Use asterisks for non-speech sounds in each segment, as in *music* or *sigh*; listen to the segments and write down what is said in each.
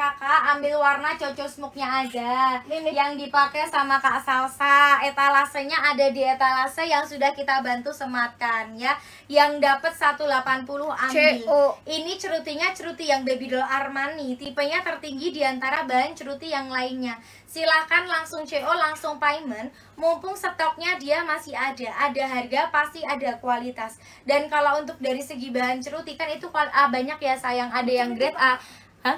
kakak ambil warna cocok smoke aja Ini. yang dipakai sama kak salsa etalasenya ada di etalase yang sudah kita bantu sematkan ya yang dapat 180 ambil CO. ini cerutinya ceruti yang baby doll Armani tipenya tertinggi diantara bahan ceruti yang lainnya silahkan langsung CO langsung payment mumpung stoknya dia masih ada ada harga pasti ada kualitas dan kalau untuk dari segi bahan ceruti kan itu ah, banyak ya sayang ada yang grade A Hah?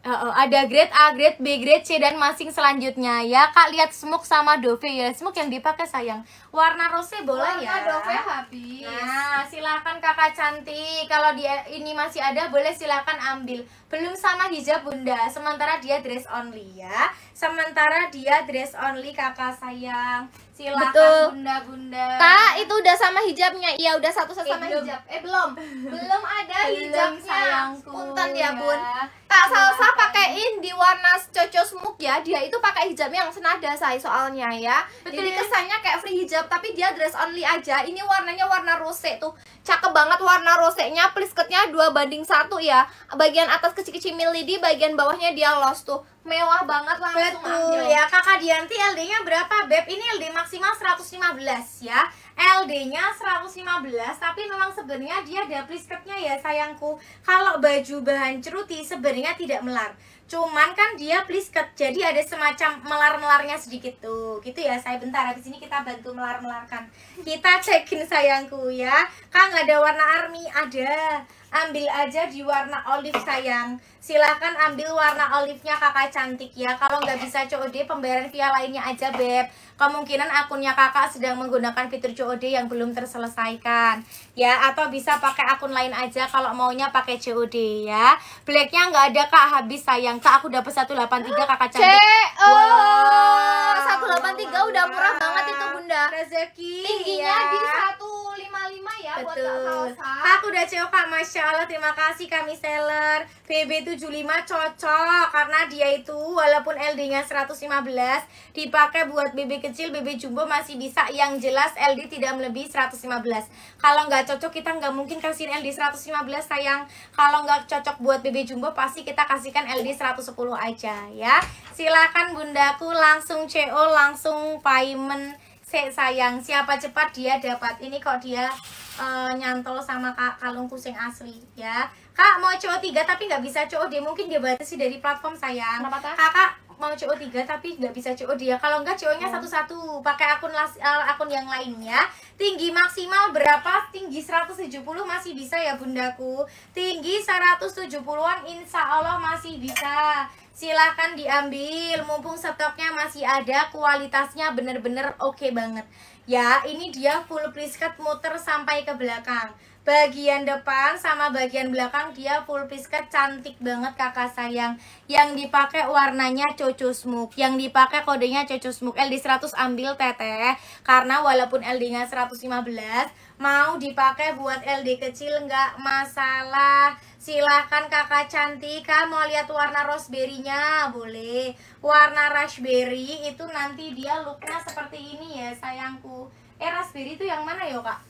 Uh, uh, ada grade A, grade B, grade C dan masing selanjutnya ya kak lihat smoke sama dove ya smoke yang dipakai sayang warna rose boleh warna ya dove habis nah silakan kakak cantik kalau dia ini masih ada boleh silakan ambil belum sama hijab bunda sementara dia dress only ya sementara dia dress only kakak sayang silakan Betul. bunda bunda kak itu udah sama hijabnya iya udah satu, -satu eh, sama belum. hijab eh belum *laughs* belum ada belum hijabnya sayangku, punten ya, ya bun Kak Salsa pakaiin di warna Coco smuk ya. Dia itu pakai hijab yang senada say soalnya ya. Betul. Jadi ya. kesannya kayak free hijab tapi dia dress only aja. Ini warnanya warna rose tuh. Cakep banget warna rose-nya. Plisketnya 2 banding 1 ya. Bagian atas kecil-kecil mili di bagian bawahnya dia lost tuh. Mewah banget langsung Betul ambil. ya. Kakak Dianti LD-nya berapa, Beb? Ini LD maksimal 115 ya. LD-nya 115 tapi memang sebenarnya dia ada plisketnya ya sayangku. Kalau baju bahan ceruti sebenarnya tidak melar. Cuman kan dia plisket jadi ada semacam melar-melarnya sedikit tuh. Gitu ya. Saya bentar habis ini kita bantu melar-melarkan. Kita cekin sayangku ya. Kang ada warna army ada ambil aja di warna olive sayang silahkan ambil warna olive-nya kakak cantik ya kalau nggak bisa COD pembayaran via lainnya aja beb kemungkinan akunnya kakak sedang menggunakan fitur COD yang belum terselesaikan ya atau bisa pakai akun lain aja kalau maunya pakai COD ya blacknya nggak ada kak habis sayang kak aku dapat 183 kakak cantik wow. 183 udah murah banget itu bunda rezeki tingginya ya. di satu lima ya Betul. buat Kak Salsa. Kak udah kak, Masya Allah terima kasih kami seller BB75 cocok karena dia itu walaupun LD-nya 115 dipakai buat BB kecil, BB jumbo masih bisa yang jelas LD tidak melebihi 115 kalau nggak cocok kita nggak mungkin kasih LD 115 sayang kalau nggak cocok buat BB jumbo pasti kita kasihkan LD 110 aja ya silakan bundaku langsung CO langsung payment Sek sayang, siapa cepat dia dapat. Ini kok dia e, nyantol sama kak, kalung kucing asli ya. Kak mau CO3 tapi nggak bisa COD, mungkin dia batasi dari platform sayang. Kenapa kak? Kakak mau CO3 tapi nggak bisa COD ya. Kalau nggak CO-nya oh. satu-satu, pakai akun las, uh, akun yang lainnya. Tinggi maksimal berapa? Tinggi 170 masih bisa ya bundaku. Tinggi 170-an insya Allah masih bisa silahkan diambil mumpung stoknya masih ada kualitasnya bener-bener oke okay banget ya ini dia full plisket muter sampai ke belakang bagian depan sama bagian belakang dia full plisket cantik banget kakak sayang yang dipakai warnanya cocu smoke yang dipakai kodenya cocu smoke LD 100 ambil teteh karena walaupun LD nya 115 mau dipakai buat LD kecil nggak masalah silahkan kakak cantika mau lihat warna raspberry nya boleh warna raspberry itu nanti dia looknya seperti ini ya sayangku aku eh raspberry itu yang mana ya kak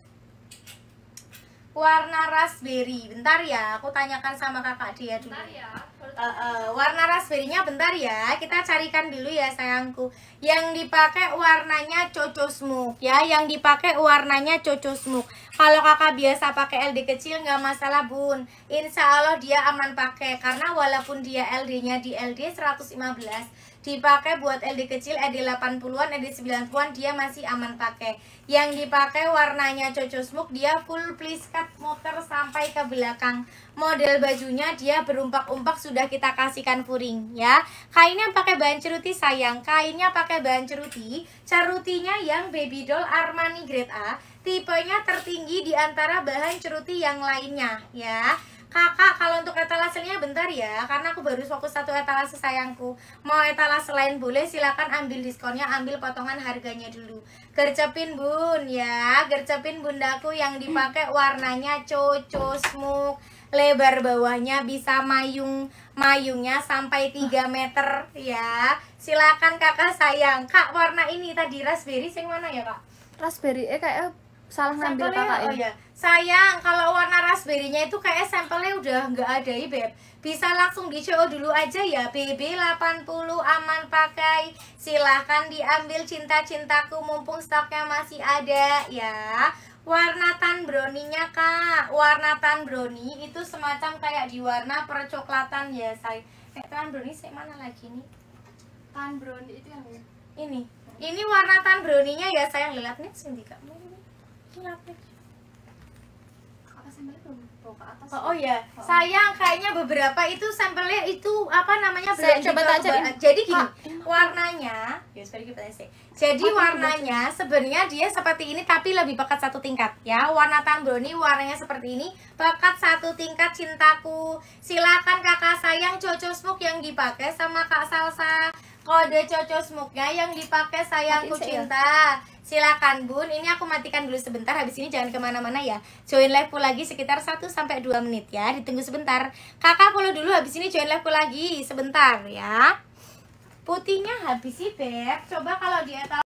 warna raspberry bentar ya aku tanyakan sama kakak dia dulu bentar ya uh, uh, warna raspberry-nya bentar ya kita carikan dulu ya sayangku yang dipakai warnanya coco smoke ya yang dipakai warnanya coco smoke kalau kakak biasa pakai LD kecil nggak masalah bun insya Allah dia aman pakai karena walaupun dia LD-nya di LD 115 dipakai buat LD kecil LD 80-an LD 90-an dia masih aman pakai yang dipakai warnanya coco smoke dia full please cut motor sampai ke belakang model bajunya dia berumpak-umpak sudah kita kasihkan puring ya. Kainnya pakai bahan ceruti sayang, kainnya pakai bahan ceruti. Cerutinya yang baby doll Armani grade A, tipenya tertinggi di antara bahan ceruti yang lainnya ya. Kakak, kalau untuk etalasenya bentar ya, karena aku baru fokus satu etalase sayangku. Mau etalase lain boleh, silakan ambil diskonnya, ambil potongan harganya dulu. Gercepin bun ya, gercepin bundaku yang dipakai warnanya cocok smooth lebar bawahnya bisa mayung mayungnya sampai 3 meter ya silakan kakak sayang kak warna ini tadi raspberry yang mana ya kak raspberry eh kayak salah ngambil kakak ya? oh, ya. sayang kalau warna raspberry itu kayak sampelnya udah nggak ada ya beb bisa langsung di CO dulu aja ya BB 80 aman pakai silahkan diambil cinta-cintaku mumpung stoknya masih ada ya warna tan browninya kak warna tan brownie itu semacam kayak di warna percoklatan ya saya eh, tan brownie sih mana lagi nih tan brownie itu yang ini ini warna tan browninya ya sayang lihat nih sendiri kak lihat nih Oh, oh ya, oh. sayang kayaknya beberapa itu sampelnya itu apa namanya Saya coba tajam. Jadi gini, warnanya jadi warnanya sebenarnya dia seperti ini tapi lebih pekat satu tingkat ya. Warna Tanbroni warnanya seperti ini, pekat satu tingkat cintaku. Silakan kakak sayang Coco Smoke yang dipakai sama Kak Salsa. Kode Coco Smoke-nya yang dipakai sayangku ya. cinta. Silakan Bun, ini aku matikan dulu sebentar Habis ini jangan kemana-mana ya Join liveku lagi sekitar 1-2 menit ya Ditunggu sebentar Kakak follow dulu habis ini join liveku lagi Sebentar ya putihnya habis sih beb coba kalau dia tahu